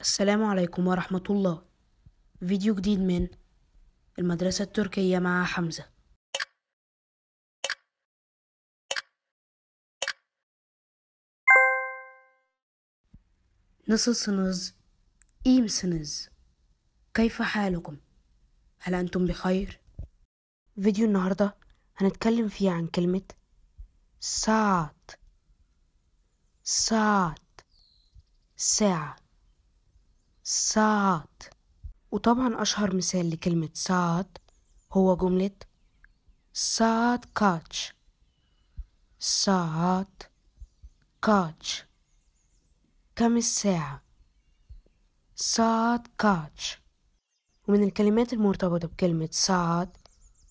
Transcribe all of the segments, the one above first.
السلام عليكم ورحمة الله فيديو جديد من المدرسة التركية مع حمزة نصصنز إيمسنز كيف حالكم؟ هل أنتم بخير؟ فيديو النهاردة هنتكلم فيه عن كلمة ساعة ساعة ساعة ساعات وطبعا أشهر مثال لكلمة ساعات هو جملة ساعات كاتش ساعات كاتش كم الساعة ساعات كاتش ومن الكلمات المرتبطة بكلمة ساعات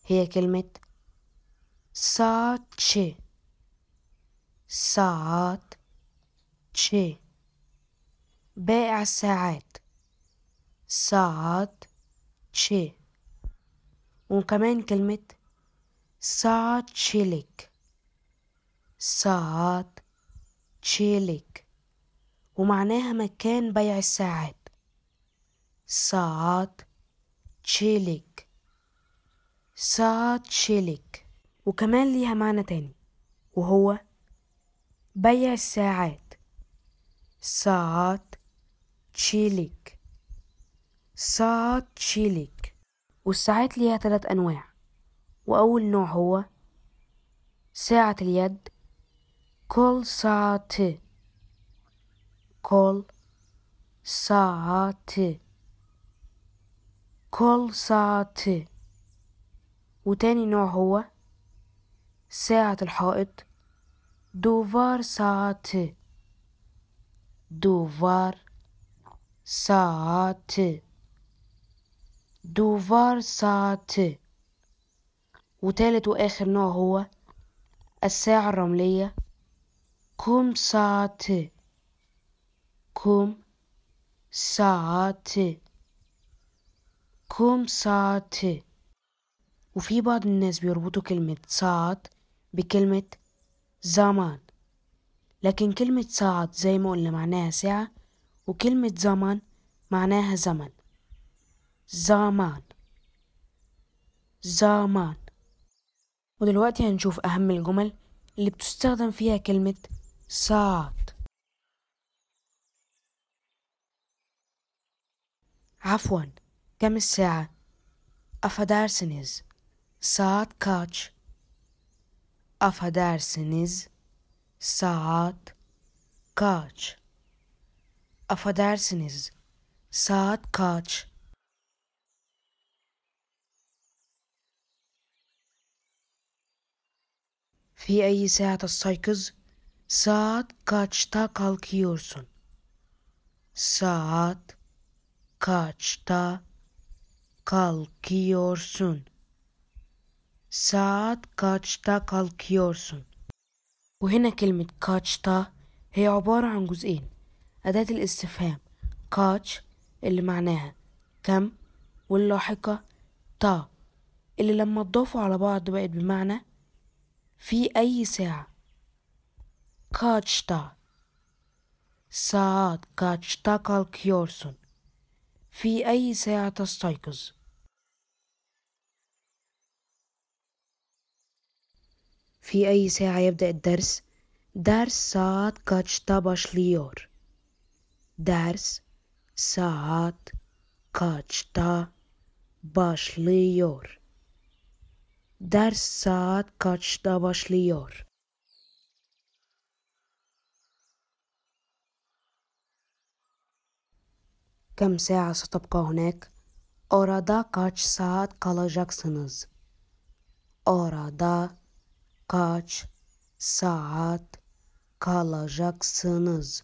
هي كلمة ساعات شي ساعات شي بائع الساعات ساعات تشي وكمان كلمة ساعات تشيلك ساعات تشيلك ومعناها مكان بيع الساعات ساعات تشيلك ساعات تشيلك وكمان ليها معنى تاني وهو بيع الساعات ساعات تشيلك ساعات والساعات ليها تلات أنواع وأول نوع هو ساعة اليد كل ساعة كل ساعة كل ساعة وتاني نوع هو ساعة الحائط دوفار ساعة دوفار ساعة دوفار ساعت وتالت وآخر نوع هو الساعة الرملية كوم ساعت كوم ساعت كوم ساعت وفي بعض الناس بيربطوا كلمة ساعات بكلمة زمان لكن كلمة ساعات زي ما قلنا معناها ساعة وكلمة زمان معناها زمن زامان زامان ودلوقتي هنشوف أهم الجمل اللي بتستخدم فيها كلمة ساعات عفوا كم الساعة أفدارسنز ساعات كاتش أفدارسنز ساعات كاتش أفدارسنز ساعات كاتش في أي ساعة تستيقظ ساعة كاتشتا كالكيورسون ساعة كاتشتا كالكيورسون ساعة كاتشتا كالكيورسون وهنا كلمة كاتشتا هي عبارة عن جزئين أداة الاستفهام كاتش اللي معناها كم واللاحقة تا اللي لما تضافوا على بعض بقت بمعنى في أي ساعة كاتشتا ساعات كاتشتا كالكيورسون في أي ساعة تستيقظ في أي ساعة يبدأ الدرس درس ساعات كاتشتا باشليور درس ساعات كاتشتا باشليور Ders saat kaçta başlıyor? كم ساعة ستبقى هناك؟ Orada kaç saat kalacaksınız? Orada kaç saat kalacaksınız?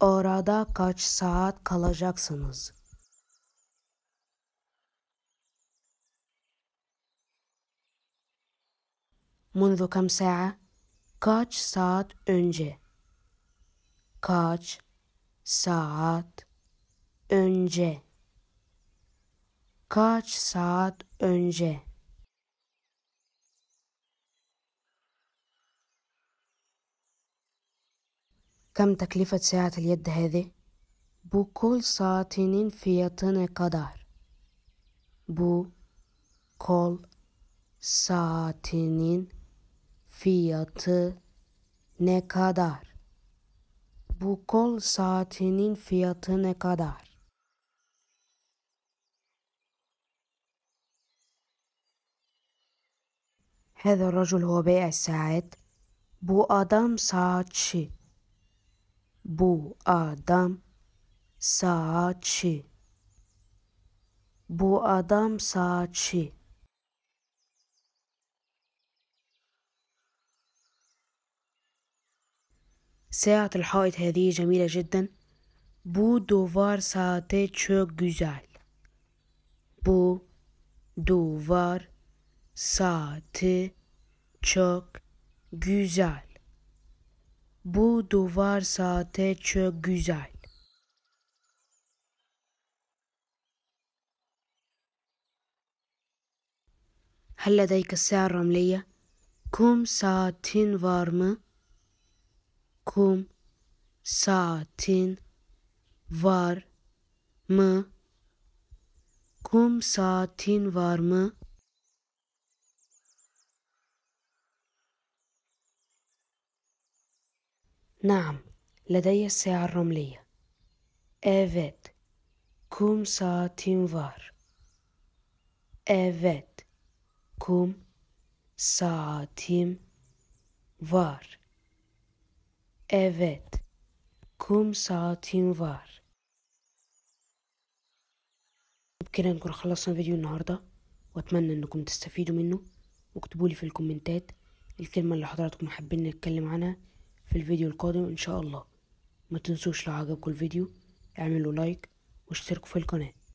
Orada kaç saat kalacaksınız? منذ كم ساعة؟ kaç saat önce? Kaç saat önce? Kaç saat önce? كم تكلفة ساعة اليد هذه؟ Bu kol saatinin fiyatı ne kadar? Bu kol saatinin fiyatı ne kadar? Bu kol saatinin fiyatı ne kadar? هذا الرجل هو بائع الساعات Bu adam saatçi. Bu adam saatçi. Bu adam saatçi. ساعة الحائط هذه جميلة جدا بو دوفار ساعتي çok güzel bu duvar saati çok güzel. Bu duvar saati çok güzel. هل لديك الساعة الرملية؟ كم ساعة var mı? kum saatin var mı? Kum saatin var mı? Nam, لدي الساعة الرملية. Evet. Kum saatin var. Evet. Kum saatim var. Evet, kum saatin var. بكده نكون خلصنا فيديو النهاردة واتمنى انكم تستفيدوا منه واكتبوا لي في الكومنتات الكلمة اللي حضراتكم حابين نتكلم عنها في الفيديو القادم ان شاء الله ما تنسوش لو عجبكم الفيديو اعملوا لايك واشتركوا في القناه